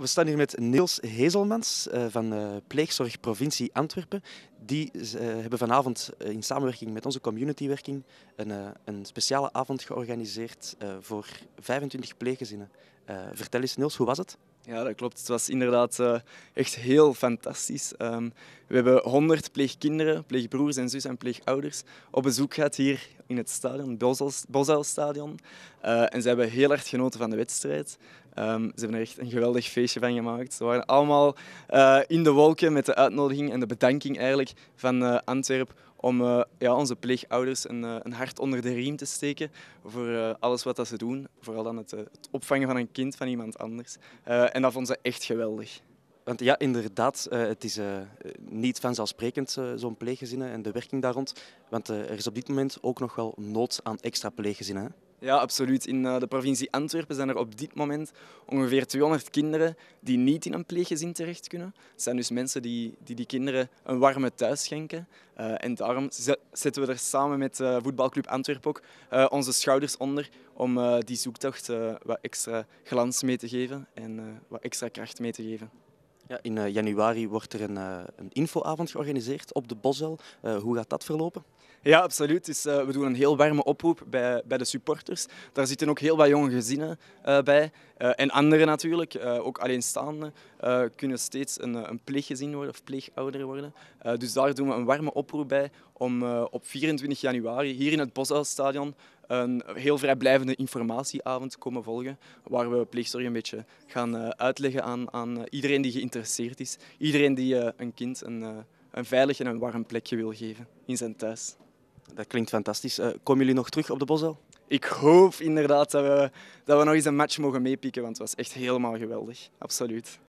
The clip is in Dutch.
We staan hier met Niels Hezelmans eh, van eh, Pleegzorg Provincie Antwerpen. Die eh, hebben vanavond in samenwerking met onze communitywerking een, een speciale avond georganiseerd voor 25 pleeggezinnen. Vertel eens Niels, hoe was het? Ja, dat klopt. Het was inderdaad echt heel fantastisch. Ehm, we hebben 100 pleegkinderen, pleegbroers en zus en pleegouders op bezoek gehad hier in het stadion, het Bosuilstadion. Eh, en ze hebben heel erg genoten van de wedstrijd. Ehm, ze hebben er echt een geweldig feestje van gemaakt. Ze waren allemaal eh, in de wolken met de uitnodiging en de bedanking eigenlijk van uh, Antwerp om ja, onze pleegouders een, een, hart onder de riem te steken voor alles wat dat ze doen. Vooral dan het, het, opvangen van een kind van iemand anders. en dat vonden ze echt geweldig. Want ja, inderdaad, eh, het is eh, niet vanzelfsprekend, eh, zo'n pleeggezinnen en de werking daar rond. Want er is op dit moment ook nog wel nood aan extra pleeggezinnen. Ja, absoluut. In de provincie Antwerpen zijn er op dit moment ongeveer 200 kinderen die niet in een pleeggezin terecht kunnen. Het zijn dus mensen die die, die kinderen een warme thuis schenken. en daarom zetten we er samen met uh, voetbalclub Antwerpen ook onze schouders onder om die zoektocht wat extra glans mee te geven en wat extra kracht mee te geven. Ja, in eh, januari wordt er een, eh, een infoavond georganiseerd op de Bosel. Eh, hoe gaat dat verlopen? Ja, absoluut. Dus, we doen een heel warme oproep bij, bij de supporters. Daar zitten ook heel wat jonge gezinnen bij. en anderen natuurlijk, ook alleenstaanden, kunnen steeds een, een pleeggezin worden of pleegouder worden. dus daar doen we een warme oproep bij om op 24 januari hier in het Boselstadion een heel vrijblijvende informatieavond komen volgen, waar we pleegzorg een beetje gaan eh, uitleggen aan, aan eh, iedereen die geïnteresseerd is. Iedereen die eh, een kind een, een veilig en een warm plekje wil geven in zijn thuis. Dat klinkt fantastisch. komen jullie nog terug op de Bosel? ik hoop inderdaad dat we, dat we nog eens een match mogen meepikken, want het was echt helemaal geweldig. Absoluut.